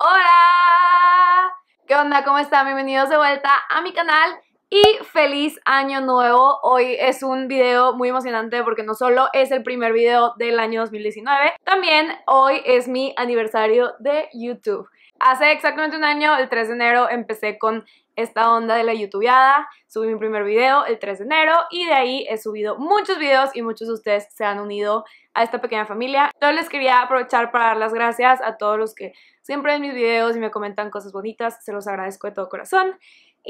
Hola, ¿qué onda? ¿Cómo están? Bienvenidos de vuelta a mi canal y feliz año nuevo. Hoy es un video muy emocionante porque no solo es el primer video del año 2019, también hoy es mi aniversario de YouTube. Hace exactamente un año, el 3 de enero, empecé con esta onda de la youtubeada, subí mi primer video el 3 de enero y de ahí he subido muchos videos y muchos de ustedes se han unido a esta pequeña familia. Yo les quería aprovechar para dar las gracias a todos los que siempre ven mis videos y me comentan cosas bonitas, se los agradezco de todo corazón.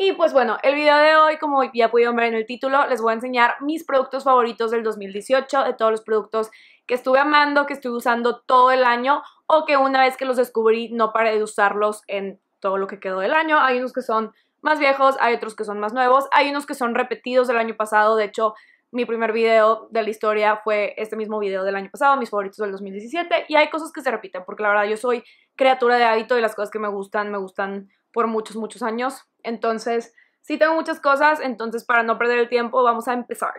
Y pues bueno, el video de hoy, como ya pudieron ver en el título, les voy a enseñar mis productos favoritos del 2018, de todos los productos que estuve amando, que estuve usando todo el año o que una vez que los descubrí no paré de usarlos en todo lo que quedó del año. Hay unos que son más viejos, hay otros que son más nuevos, hay unos que son repetidos del año pasado, de hecho mi primer video de la historia fue este mismo video del año pasado, mis favoritos del 2017, y hay cosas que se repiten, porque la verdad yo soy criatura de hábito y las cosas que me gustan, me gustan por muchos, muchos años. Entonces, sí tengo muchas cosas, entonces para no perder el tiempo vamos a empezar.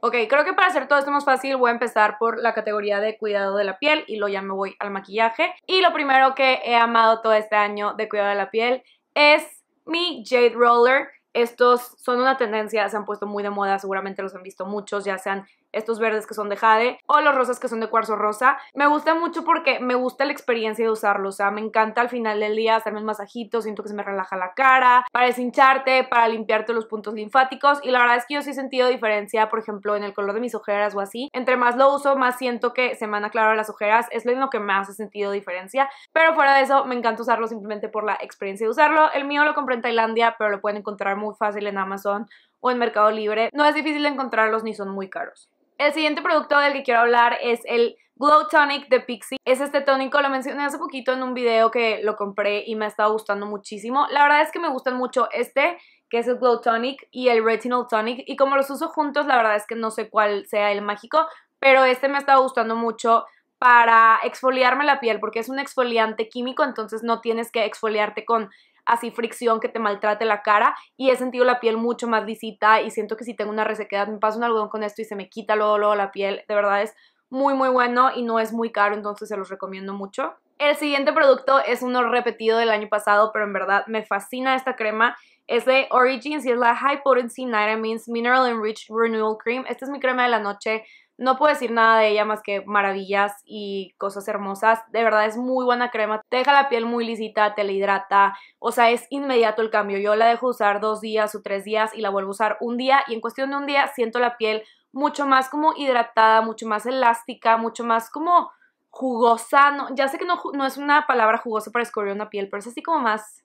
Ok, creo que para hacer todo esto más fácil voy a empezar por la categoría de cuidado de la piel y luego ya me voy al maquillaje. Y lo primero que he amado todo este año de cuidado de la piel es mi Jade Roller. Estos son una tendencia, se han puesto muy de moda, seguramente los han visto muchos, ya sean estos verdes que son de jade o los rosas que son de cuarzo rosa. Me gusta mucho porque me gusta la experiencia de usarlo, o sea, me encanta al final del día hacerme un masajito, siento que se me relaja la cara, para deshincharte, para limpiarte los puntos linfáticos y la verdad es que yo sí he sentido diferencia, por ejemplo, en el color de mis ojeras o así. Entre más lo uso, más siento que se me han aclarado las ojeras, es lo que más he sentido diferencia, pero fuera de eso me encanta usarlo simplemente por la experiencia de usarlo. El mío lo compré en Tailandia, pero lo pueden encontrar muy fácil en Amazon o en Mercado Libre. No es difícil encontrarlos ni son muy caros. El siguiente producto del que quiero hablar es el Glow Tonic de Pixie. Es este tónico, lo mencioné hace poquito en un video que lo compré y me ha estado gustando muchísimo. La verdad es que me gustan mucho este, que es el Glow Tonic, y el Retinol Tonic. Y como los uso juntos, la verdad es que no sé cuál sea el mágico, pero este me ha estado gustando mucho para exfoliarme la piel, porque es un exfoliante químico, entonces no tienes que exfoliarte con así fricción que te maltrate la cara y he sentido la piel mucho más lisita y siento que si tengo una resequedad me paso un algodón con esto y se me quita luego, la piel, de verdad es muy muy bueno y no es muy caro, entonces se los recomiendo mucho. El siguiente producto es uno repetido del año pasado, pero en verdad me fascina esta crema. Es de Origins y es la High Potency Nitamins Mineral Enriched Renewal Cream. Esta es mi crema de la noche no puedo decir nada de ella más que maravillas y cosas hermosas. De verdad es muy buena crema. Te deja la piel muy lisita, te la hidrata. O sea, es inmediato el cambio. Yo la dejo usar dos días o tres días y la vuelvo a usar un día. Y en cuestión de un día siento la piel mucho más como hidratada, mucho más elástica, mucho más como jugosa. ya sé que no, no es una palabra jugosa para descubrir una piel, pero es así como más...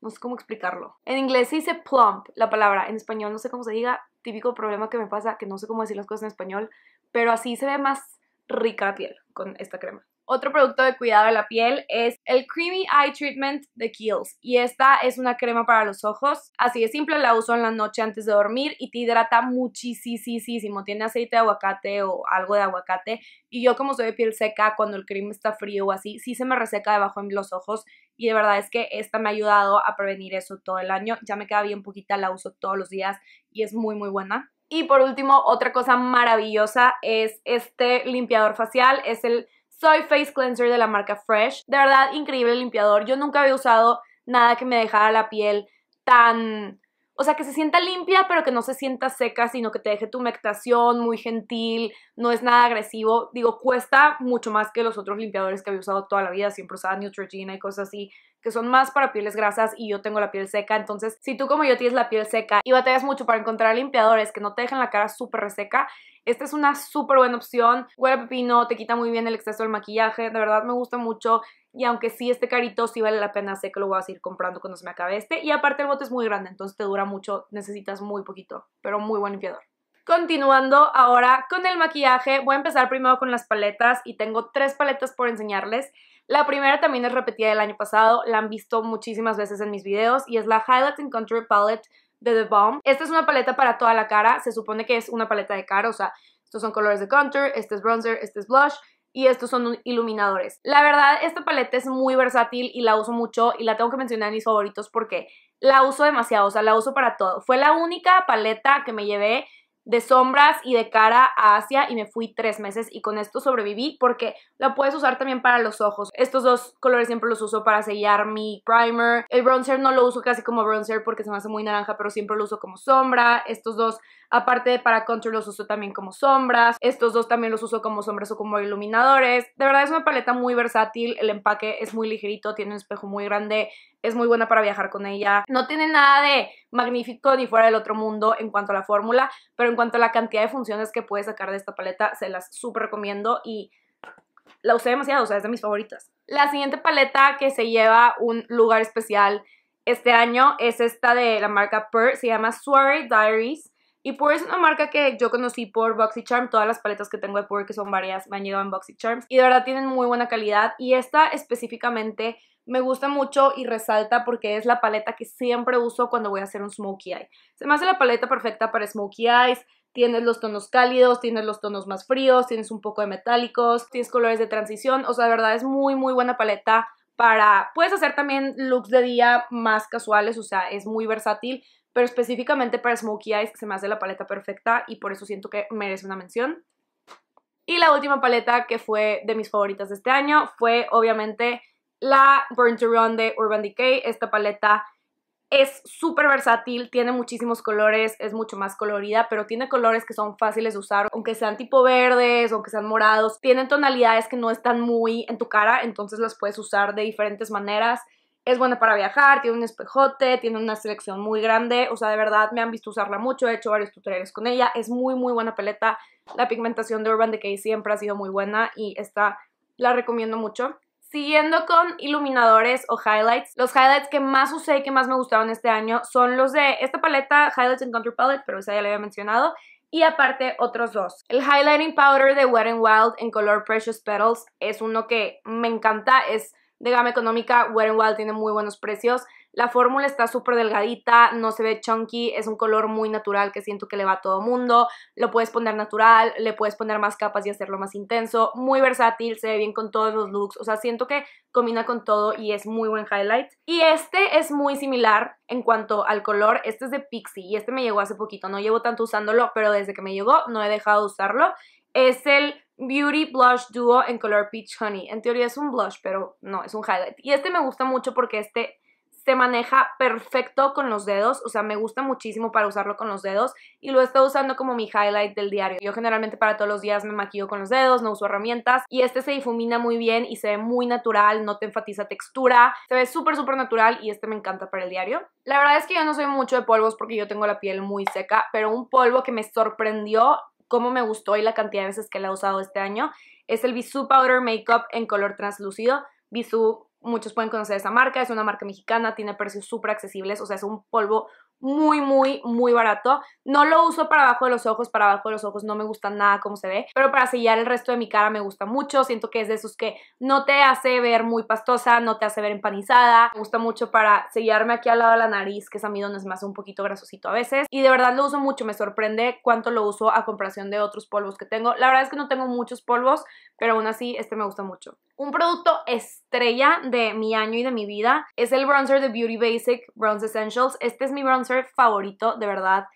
No sé cómo explicarlo. En inglés se dice plump la palabra. En español no sé cómo se diga, típico problema que me pasa, que no sé cómo decir las cosas en español, pero así se ve más rica la piel con esta crema. Otro producto de cuidado de la piel es el Creamy Eye Treatment de Kiehl's y esta es una crema para los ojos, así de simple, la uso en la noche antes de dormir y te hidrata muchísimo, tiene aceite de aguacate o algo de aguacate y yo como soy de piel seca, cuando el crema está frío o así, sí se me reseca debajo en los ojos y de verdad es que esta me ha ayudado a prevenir eso todo el año. Ya me queda bien poquita, la uso todos los días y es muy muy buena. Y por último, otra cosa maravillosa es este limpiador facial, es el Soy Face Cleanser de la marca Fresh. De verdad, increíble limpiador. Yo nunca había usado nada que me dejara la piel tan o sea, que se sienta limpia, pero que no se sienta seca, sino que te deje tu humectación muy gentil, no es nada agresivo. Digo, cuesta mucho más que los otros limpiadores que había usado toda la vida. Siempre usaba Neutrogena y cosas así, que son más para pieles grasas y yo tengo la piel seca. Entonces, si tú como yo tienes la piel seca y batallas mucho para encontrar limpiadores que no te dejen la cara súper reseca, esta es una súper buena opción. Huele a pepino, te quita muy bien el exceso del maquillaje. De verdad, me gusta mucho. Y aunque sí este carito, sí vale la pena, sé que lo voy a seguir comprando cuando se me acabe este. Y aparte el bote es muy grande, entonces te dura mucho, necesitas muy poquito, pero muy buen limpiador. Continuando ahora con el maquillaje, voy a empezar primero con las paletas y tengo tres paletas por enseñarles. La primera también es repetida del año pasado, la han visto muchísimas veces en mis videos y es la Highlight and Contour Palette de The Balm. Esta es una paleta para toda la cara, se supone que es una paleta de cara, o sea, estos son colores de contour, este es bronzer, este es blush, y estos son iluminadores. La verdad, esta paleta es muy versátil y la uso mucho y la tengo que mencionar en mis favoritos porque la uso demasiado, o sea, la uso para todo. Fue la única paleta que me llevé de sombras y de cara a Asia y me fui tres meses y con esto sobreviví porque la puedes usar también para los ojos. Estos dos colores siempre los uso para sellar mi primer. El bronzer no lo uso casi como bronzer porque se me hace muy naranja, pero siempre lo uso como sombra. Estos dos, aparte de para contour, los uso también como sombras. Estos dos también los uso como sombras o como iluminadores. De verdad es una paleta muy versátil, el empaque es muy ligerito, tiene un espejo muy grande, es muy buena para viajar con ella. No tiene nada de magnífico ni fuera del otro mundo en cuanto a la fórmula, pero en cuanto a la cantidad de funciones que puede sacar de esta paleta, se las súper recomiendo y la usé demasiado, o sea, es de mis favoritas. La siguiente paleta que se lleva un lugar especial este año es esta de la marca Pur, se llama Suare Diaries. Y Pur es una marca que yo conocí por BoxyCharm. Todas las paletas que tengo de Pur, que son varias, me han llegado en charms Y de verdad tienen muy buena calidad. Y esta específicamente me gusta mucho y resalta porque es la paleta que siempre uso cuando voy a hacer un smokey eye. Se me hace la paleta perfecta para smokey eyes, tienes los tonos cálidos, tienes los tonos más fríos, tienes un poco de metálicos, tienes colores de transición, o sea, de verdad es muy muy buena paleta para... Puedes hacer también looks de día más casuales, o sea, es muy versátil, pero específicamente para smokey eyes se me hace la paleta perfecta y por eso siento que merece una mención. Y la última paleta que fue de mis favoritas de este año fue obviamente la Burn to de Urban Decay. Esta paleta es súper versátil, tiene muchísimos colores, es mucho más colorida, pero tiene colores que son fáciles de usar, aunque sean tipo verdes, aunque sean morados. Tienen tonalidades que no están muy en tu cara, entonces las puedes usar de diferentes maneras. Es buena para viajar, tiene un espejote, tiene una selección muy grande, o sea, de verdad me han visto usarla mucho, he hecho varios tutoriales con ella, es muy muy buena paleta. La pigmentación de Urban Decay siempre ha sido muy buena y esta la recomiendo mucho. Siguiendo con iluminadores o highlights, los highlights que más usé y que más me gustaron este año son los de esta paleta, Highlights and Contour Palette, pero esa ya la había mencionado, y aparte otros dos. El Highlighting Powder de Wet n Wild en color Precious Petals es uno que me encanta, es de gama económica, Wet n Wild tiene muy buenos precios, la fórmula está súper delgadita, no se ve chunky, es un color muy natural que siento que le va a todo mundo. Lo puedes poner natural, le puedes poner más capas y hacerlo más intenso. Muy versátil, se ve bien con todos los looks. O sea, siento que combina con todo y es muy buen highlight. Y este es muy similar en cuanto al color. Este es de Pixie y este me llegó hace poquito. No llevo tanto usándolo, pero desde que me llegó no he dejado de usarlo. Es el Beauty Blush Duo en color Peach Honey. En teoría es un blush, pero no, es un highlight. Y este me gusta mucho porque este se maneja perfecto con los dedos, o sea, me gusta muchísimo para usarlo con los dedos y lo estoy usando como mi highlight del diario. Yo generalmente para todos los días me maquillo con los dedos, no uso herramientas y este se difumina muy bien y se ve muy natural, no te enfatiza textura, se ve súper súper natural y este me encanta para el diario. La verdad es que yo no soy mucho de polvos porque yo tengo la piel muy seca, pero un polvo que me sorprendió cómo me gustó y la cantidad de veces que la he usado este año es el Bisou Powder Makeup en color translúcido. Bisou muchos pueden conocer esta marca, es una marca mexicana, tiene precios súper accesibles, o sea, es un polvo muy, muy, muy barato. No lo uso para abajo de los ojos, para abajo de los ojos no me gusta nada cómo se ve, pero para sellar el resto de mi cara me gusta mucho. Siento que es de esos que no te hace ver muy pastosa, no te hace ver empanizada. Me gusta mucho para sellarme aquí al lado de la nariz, que es a mí donde se me un poquito grasosito a veces. Y de verdad lo uso mucho, me sorprende cuánto lo uso a comparación de otros polvos que tengo. La verdad es que no tengo muchos polvos, pero aún así este me gusta mucho. Un producto estrella de mi año y de mi vida es el bronzer de Beauty Basic Bronze Essentials. Este es mi bronzer favorito, de verdad.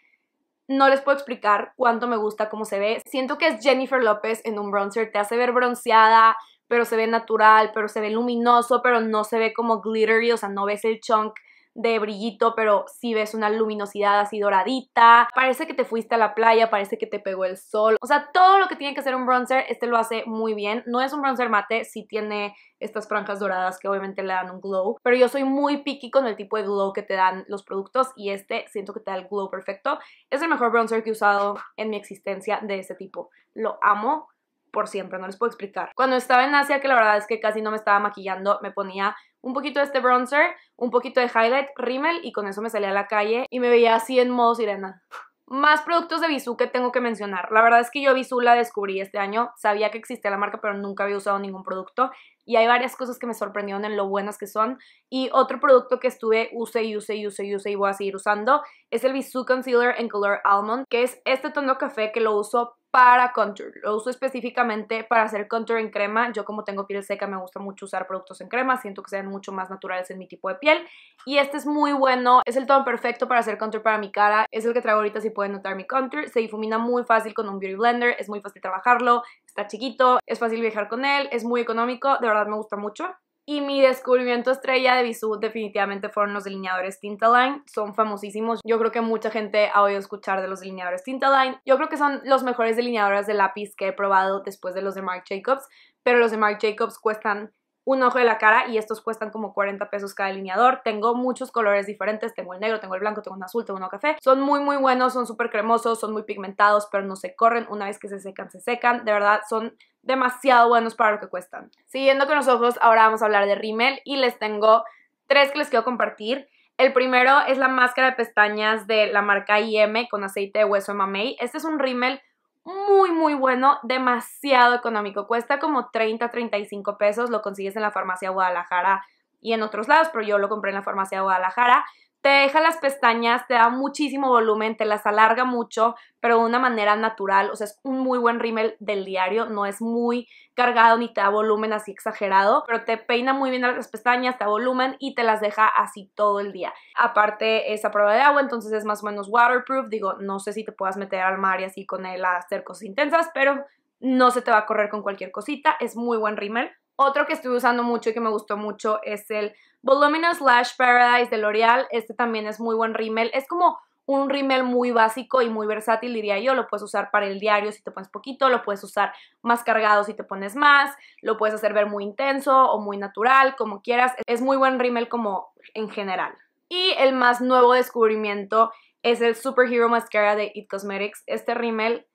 No les puedo explicar cuánto me gusta cómo se ve. Siento que es Jennifer López en un bronzer. Te hace ver bronceada, pero se ve natural, pero se ve luminoso, pero no se ve como glittery, o sea, no ves el chunk de brillito, pero si ves una luminosidad así doradita. Parece que te fuiste a la playa, parece que te pegó el sol. O sea, todo lo que tiene que ser un bronzer, este lo hace muy bien. No es un bronzer mate, si tiene estas franjas doradas que obviamente le dan un glow. Pero yo soy muy picky con el tipo de glow que te dan los productos y este siento que te da el glow perfecto. Es el mejor bronzer que he usado en mi existencia de este tipo. Lo amo por siempre, no les puedo explicar. Cuando estaba en Asia, que la verdad es que casi no me estaba maquillando, me ponía un poquito de este bronzer, un poquito de highlight, rímel y con eso me salí a la calle y me veía así en modo sirena. Más productos de Bisú que tengo que mencionar. La verdad es que yo Bisú la descubrí este año. Sabía que existía la marca, pero nunca había usado ningún producto y hay varias cosas que me sorprendieron en lo buenas que son. Y otro producto que estuve use y use y use y use y voy a seguir usando es el Bisou Concealer en color almond, que es este tono café que lo uso para contour. Lo uso específicamente para hacer contour en crema. Yo como tengo piel seca me gusta mucho usar productos en crema. Siento que sean mucho más naturales en mi tipo de piel. Y este es muy bueno. Es el tono perfecto para hacer contour para mi cara. Es el que traigo ahorita si pueden notar mi contour. Se difumina muy fácil con un Beauty Blender. Es muy fácil trabajarlo está chiquito, es fácil viajar con él, es muy económico, de verdad me gusta mucho. Y mi descubrimiento estrella de Bisú definitivamente fueron los delineadores Line. Son famosísimos. Yo creo que mucha gente ha oído escuchar de los delineadores Line. Yo creo que son los mejores delineadores de lápiz que he probado después de los de Marc Jacobs. Pero los de Marc Jacobs cuestan un ojo de la cara y estos cuestan como 40 pesos cada delineador. Tengo muchos colores diferentes, tengo el negro, tengo el blanco, tengo un azul, tengo un café. Son muy muy buenos, son súper cremosos, son muy pigmentados, pero no se corren. Una vez que se secan, se secan. De verdad, son demasiado buenos para lo que cuestan. Siguiendo con los ojos, ahora vamos a hablar de rímel y les tengo tres que les quiero compartir. El primero es la máscara de pestañas de la marca IM con aceite de hueso M.A.M.E.I. Este es un rímel muy, muy bueno, demasiado económico. Cuesta como 30, 35 pesos, lo consigues en la farmacia Guadalajara y en otros lados, pero yo lo compré en la farmacia Guadalajara te deja las pestañas, te da muchísimo volumen, te las alarga mucho, pero de una manera natural. O sea, es un muy buen rímel del diario, no es muy cargado ni te da volumen así exagerado, pero te peina muy bien las pestañas, te da volumen y te las deja así todo el día. Aparte es a prueba de agua, entonces es más o menos waterproof. Digo, no sé si te puedas meter al mar y así con él a hacer cosas intensas, pero no se te va a correr con cualquier cosita. Es muy buen rímel. Otro que estoy usando mucho y que me gustó mucho es el Voluminous Lash Paradise de L'Oreal. Este también es muy buen rímel. Es como un rímel muy básico y muy versátil, diría yo. Lo puedes usar para el diario si te pones poquito, lo puedes usar más cargado si te pones más, lo puedes hacer ver muy intenso o muy natural, como quieras. Es muy buen rímel como en general. Y el más nuevo descubrimiento es el Superhero Mascara de It Cosmetics. Este rímel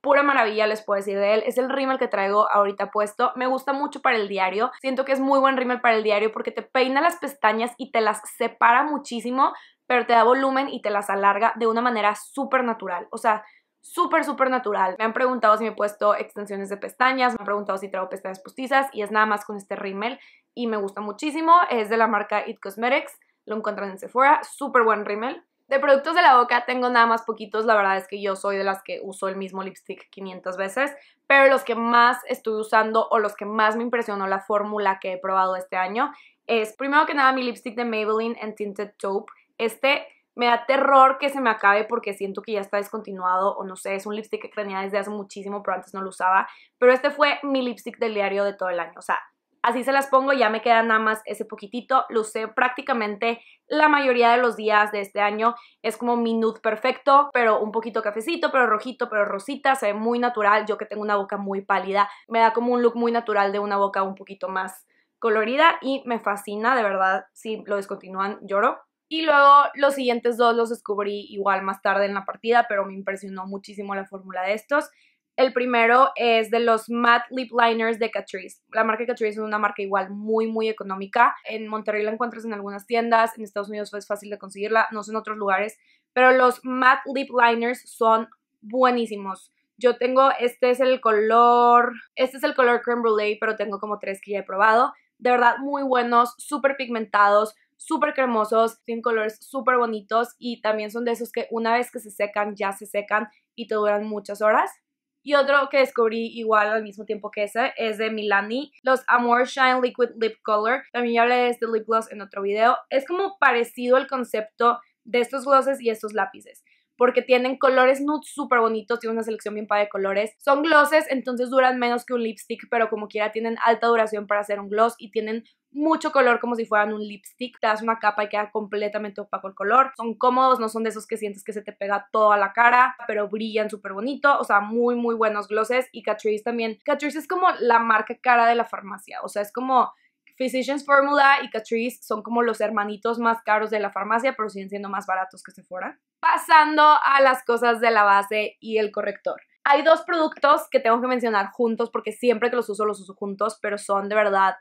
pura maravilla les puedo decir de él. Es el rímel que traigo ahorita puesto. Me gusta mucho para el diario. Siento que es muy buen rímel para el diario porque te peina las pestañas y te las separa muchísimo, pero te da volumen y te las alarga de una manera súper natural. O sea, súper, súper natural. Me han preguntado si me he puesto extensiones de pestañas, me han preguntado si traigo pestañas postizas y es nada más con este rímel y me gusta muchísimo. Es de la marca It Cosmetics. Lo encuentran en Sephora, súper buen rímel. De productos de la boca tengo nada más poquitos, la verdad es que yo soy de las que uso el mismo lipstick 500 veces, pero los que más estoy usando o los que más me impresionó la fórmula que he probado este año es primero que nada mi lipstick de Maybelline en Tinted Taupe. Este me da terror que se me acabe porque siento que ya está descontinuado o no sé, es un lipstick que tenía desde hace muchísimo pero antes no lo usaba, pero este fue mi lipstick del diario de todo el año, o sea, Así se las pongo, ya me queda nada más ese poquitito. Lo usé prácticamente la mayoría de los días de este año. Es como mi nude perfecto, pero un poquito cafecito, pero rojito, pero rosita. Se ve muy natural. Yo que tengo una boca muy pálida, me da como un look muy natural de una boca un poquito más colorida y me fascina, de verdad. Si lo descontinúan, lloro. Y luego los siguientes dos los descubrí igual más tarde en la partida, pero me impresionó muchísimo la fórmula de estos. El primero es de los matte lip liners de Catrice. La marca Catrice es una marca igual muy, muy económica. En Monterrey la encuentras en algunas tiendas, en Estados Unidos es fácil de conseguirla, no sé en otros lugares, pero los matte lip liners son buenísimos. Yo tengo, este es el color, este es el color creme brulee, pero tengo como tres que ya he probado. De verdad, muy buenos, súper pigmentados, súper cremosos, tienen colores súper bonitos y también son de esos que una vez que se secan, ya se secan y te duran muchas horas. Y otro que descubrí igual al mismo tiempo que ese es de Milani, los Amor Shine Liquid Lip Color. También ya hablé de este lip gloss en otro video. Es como parecido al concepto de estos glosses y estos lápices porque tienen colores nude súper bonitos, tienen una selección bien para de colores. Son glosses, entonces duran menos que un lipstick, pero como quiera tienen alta duración para hacer un gloss y tienen mucho color como si fueran un lipstick. Te das una capa y queda completamente opaco el color. Son cómodos, no son de esos que sientes que se te pega toda la cara, pero brillan súper bonito. O sea, muy, muy buenos glosses. Y Catrice también. Catrice es como la marca cara de la farmacia. O sea, es como Physicians Formula y Catrice son como los hermanitos más caros de la farmacia, pero siguen siendo más baratos que se fueran Pasando a las cosas de la base y el corrector. Hay dos productos que tengo que mencionar juntos porque siempre que los uso los uso juntos, pero son de verdad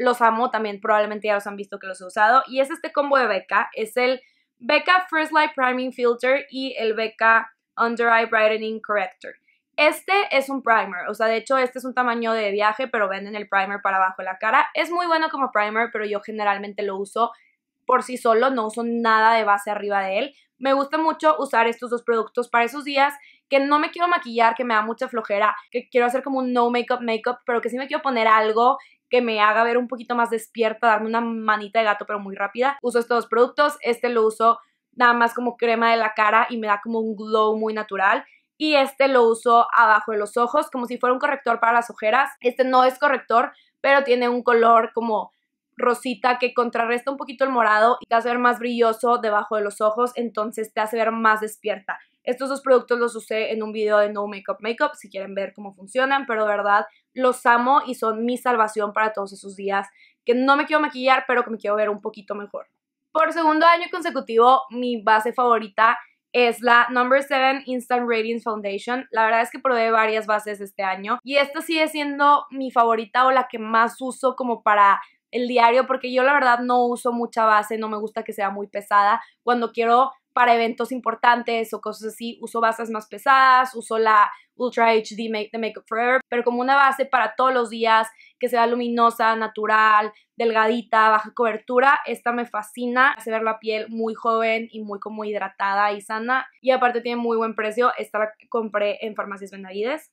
los amo también, probablemente ya los han visto que los he usado. Y es este combo de Becca, es el Becca First Light Priming Filter y el Becca Under Eye Brightening Corrector. Este es un primer, o sea, de hecho este es un tamaño de viaje, pero venden el primer para abajo de la cara. Es muy bueno como primer, pero yo generalmente lo uso por sí solo, no uso nada de base arriba de él. Me gusta mucho usar estos dos productos para esos días que no me quiero maquillar, que me da mucha flojera, que quiero hacer como un no makeup makeup, pero que sí me quiero poner algo que me haga ver un poquito más despierta, darme una manita de gato, pero muy rápida. Uso estos dos productos. Este lo uso nada más como crema de la cara y me da como un glow muy natural. Y este lo uso abajo de los ojos, como si fuera un corrector para las ojeras. Este no es corrector, pero tiene un color como rosita que contrarresta un poquito el morado y te hace ver más brilloso debajo de los ojos, entonces te hace ver más despierta. Estos dos productos los usé en un video de No Makeup Makeup, si quieren ver cómo funcionan, pero de verdad los amo y son mi salvación para todos esos días que no me quiero maquillar, pero que me quiero ver un poquito mejor. Por segundo año consecutivo, mi base favorita es la Number 7 Instant Radiance Foundation. La verdad es que probé varias bases este año y esta sigue siendo mi favorita o la que más uso como para el diario porque yo la verdad no uso mucha base, no me gusta que sea muy pesada. Cuando quiero para eventos importantes o cosas así, uso bases más pesadas, uso la Ultra HD Make the Makeup Forever, pero como una base para todos los días, que sea luminosa, natural, delgadita, baja cobertura, esta me fascina, hace ver la piel muy joven y muy como hidratada y sana, y aparte tiene muy buen precio, esta la compré en Farmacias Benavides.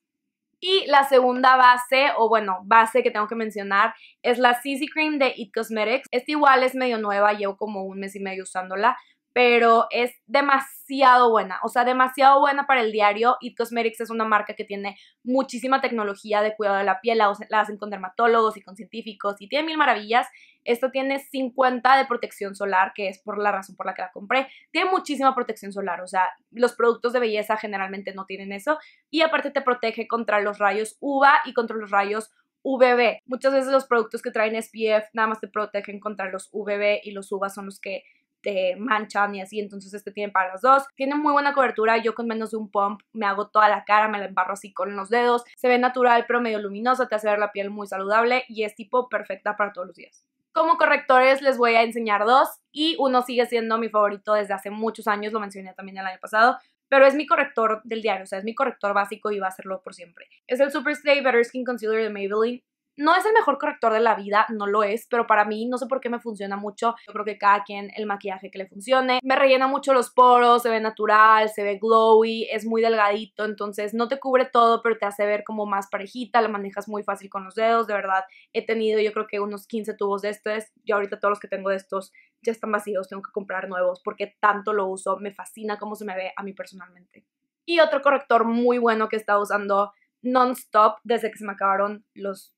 Y la segunda base, o bueno, base que tengo que mencionar, es la CC Cream de It Cosmetics. Esta igual es medio nueva, llevo como un mes y medio usándola, pero es demasiado buena, o sea, demasiado buena para el diario. It Cosmetics es una marca que tiene muchísima tecnología de cuidado de la piel, la, hacen con dermatólogos y con científicos y tiene mil maravillas. esto tiene 50 de protección solar, que es por la razón por la que la compré. Tiene muchísima protección solar, o sea, los productos de belleza generalmente no tienen eso y aparte te protege contra los rayos UVA y contra los rayos UVB. Muchas veces los productos que traen SPF nada más te protegen contra los UVB y los UVA son los que de manchan y así, entonces este tiene para los dos. Tiene muy buena cobertura, yo con menos de un pump me hago toda la cara, me la embarro así con los dedos, se ve natural pero medio luminosa, te hace ver la piel muy saludable y es tipo perfecta para todos los días. Como correctores les voy a enseñar dos y uno sigue siendo mi favorito desde hace muchos años, lo mencioné también el año pasado, pero es mi corrector del diario, o sea, es mi corrector básico y va a serlo por siempre. Es el Super Stay Better Skin Concealer de Maybelline no es el mejor corrector de la vida, no lo es, pero para mí no sé por qué me funciona mucho. Yo creo que cada quien el maquillaje que le funcione. Me rellena mucho los poros, se ve natural, se ve glowy, es muy delgadito, entonces no te cubre todo, pero te hace ver como más parejita, la manejas muy fácil con los dedos, de verdad. He tenido yo creo que unos 15 tubos de estos, yo ahorita todos los que tengo de estos ya están vacíos, tengo que comprar nuevos porque tanto lo uso, me fascina cómo se me ve a mí personalmente. Y otro corrector muy bueno que he estado usando non-stop desde que se me acabaron los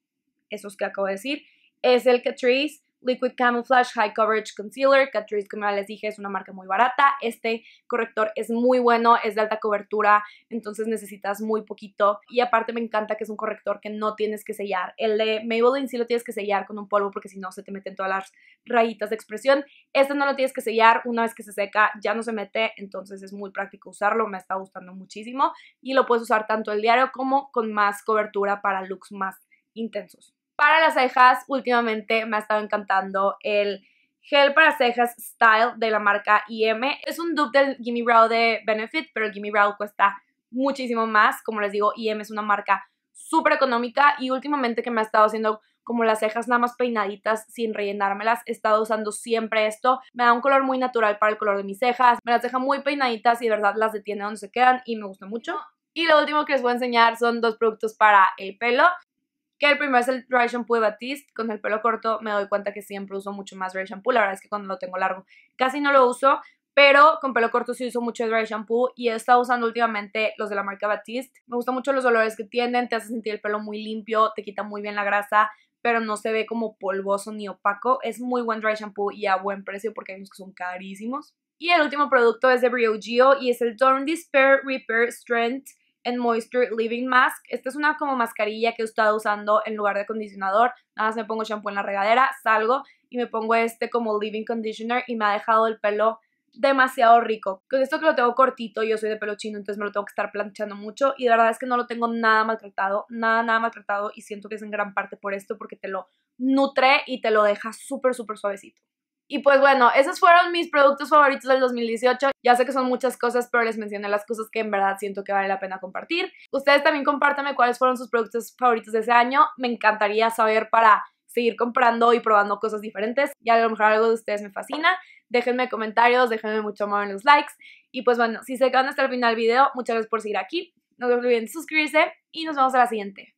esos que acabo de decir, es el Catrice Liquid Camouflage High Coverage Concealer. Catrice, como ya les dije, es una marca muy barata. Este corrector es muy bueno, es de alta cobertura, entonces necesitas muy poquito. Y aparte me encanta que es un corrector que no tienes que sellar. El de Maybelline sí lo tienes que sellar con un polvo porque si no se te meten todas las rayitas de expresión. Este no lo tienes que sellar, una vez que se seca ya no se mete, entonces es muy práctico usarlo, me está gustando muchísimo. Y lo puedes usar tanto el diario como con más cobertura para looks más intensos para las cejas, últimamente me ha estado encantando el gel para cejas Style de la marca IM. Es un dupe del Gimme Brow de Benefit, pero el Gimme Brow cuesta muchísimo más. Como les digo, IM es una marca súper económica y últimamente que me ha estado haciendo como las cejas nada más peinaditas sin rellenármelas. He estado usando siempre esto. Me da un color muy natural para el color de mis cejas. Me las deja muy peinaditas y de verdad las detiene donde se quedan y me gusta mucho. Y lo último que les voy a enseñar son dos productos para el pelo. Que el primero es el dry shampoo de Batiste. Con el pelo corto me doy cuenta que siempre uso mucho más dry shampoo. La verdad es que cuando lo tengo largo casi no lo uso. Pero con pelo corto sí uso mucho dry shampoo y he estado usando últimamente los de la marca Batiste. Me gustan mucho los olores que tienen, te hace sentir el pelo muy limpio, te quita muy bien la grasa, pero no se ve como polvoso ni opaco. Es muy buen dry shampoo y a buen precio porque hay unos que son carísimos. Y el último producto es de Briogeo y es el Dawn Despair Repair Strength en Moisture Living Mask. Esta es una como mascarilla que he estado usando en lugar de acondicionador. Nada más me pongo shampoo en la regadera, salgo y me pongo este como Living Conditioner y me ha dejado el pelo demasiado rico. Con esto que lo tengo cortito, yo soy de pelo chino, entonces me lo tengo que estar planchando mucho y de verdad es que no lo tengo nada maltratado, nada, nada maltratado y siento que es en gran parte por esto porque te lo nutre y te lo deja súper, súper suavecito. Y pues bueno, esos fueron mis productos favoritos del 2018. Ya sé que son muchas cosas, pero les mencioné las cosas que en verdad siento que vale la pena compartir. Ustedes también compártanme cuáles fueron sus productos favoritos de ese año. Me encantaría saber para seguir comprando y probando cosas diferentes. Y a lo mejor algo de ustedes me fascina. Déjenme comentarios, déjenme mucho amor en los likes. Y pues bueno, si se quedan hasta el final del video, muchas gracias por seguir aquí. No se olviden de suscribirse y nos vemos a la siguiente.